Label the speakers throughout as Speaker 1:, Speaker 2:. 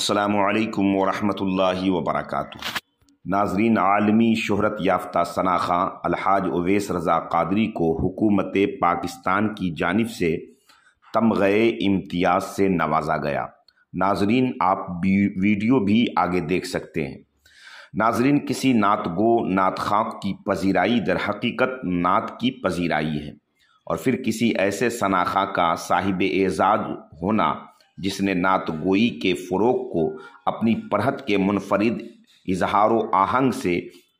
Speaker 1: अल्लाम वरहमल वर्क नाजरीन आलमी शहरत याफ़्त शनाख़ा अलहाज अवैस रज़ा कादरी को हुकूमत पाकिस्तान की जानब से तमगे इम्तियाज़ से नवाजा गया नाजरीन आप वीडियो भी आगे देख सकते हैं नाजरीन किसी नात गो नात खाक की पजीराई दर हकीकत नात की पजीराई है और फिर किसी ऐसे सनाखा का साहिब एजाज होना जिसने नात गोई के फ़रोक को अपनी परहत के मुनफरद इजहार आहंग से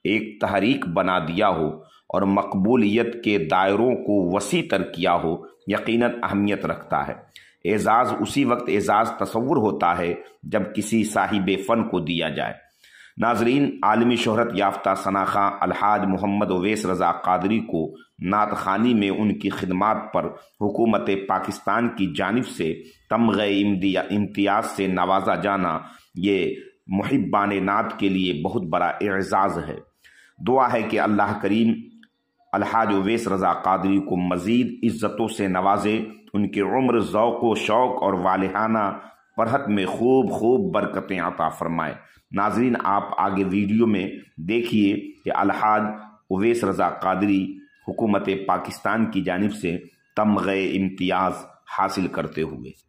Speaker 1: एक तहरीक बना दिया हो और मकबूलियत के दायरों को वसी तर किया हो यकीन अहमियत रखता है एजाज़ उसी वक्त एजाज़ तस्वुर होता है जब किसी साहिब फ़न को दिया जाए नाजरीन आलमी शहरत याफ्ता सनाखा अलहाज मोहम्मद ओवैस रज़ा कादरी को नात खानी में उनकी खिदमत पर हुकूमत पाकिस्तान की जानब से तमग इम्तियाज़ से नवाजा जाना ये महब्बान नात के लिए बहुत बड़ा एजाज़ है दुआ है कि अल्लाह करीम अलहाज ओवैस रज़ा कादरी को मज़ीद इज़्ज़तों से नवाजे उनके उम्र ओक़ व शौक़ और वालहाना पढ़त में खूब खूब बरकतें अता फरमाए नाजरीन आप आगे वीडियो में देखिए कि अलहाद उवैस रज़ा कादरी हुकूमत पाकिस्तान की जानब से तमगे इम्तियाज़ हासिल करते हुए